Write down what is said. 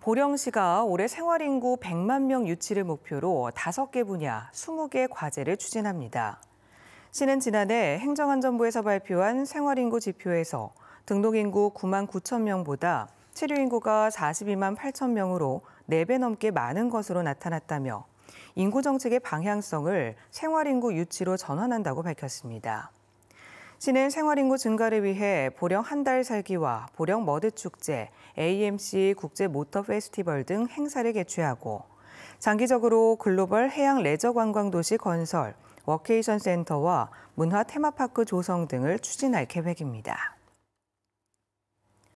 보령시가 올해 생활인구 100만 명 유치를 목표로 5개 분야 20개 과제를 추진합니다. 시는 지난해 행정안전부에서 발표한 생활인구 지표에서 등록인구 9만 9천 명보다 체류인구가 42만 8천 명으로 4배 넘게 많은 것으로 나타났다며 인구 정책의 방향성을 생활인구 유치로 전환한다고 밝혔습니다. 시내 생활인구 증가를 위해 보령 한 달 살기와 보령 머드축제, AMC 국제 모터 페스티벌 등 행사를 개최하고 장기적으로 글로벌 해양 레저 관광 도시 건설, 워케이션 센터와 문화 테마파크 조성 등을 추진할 계획입니다.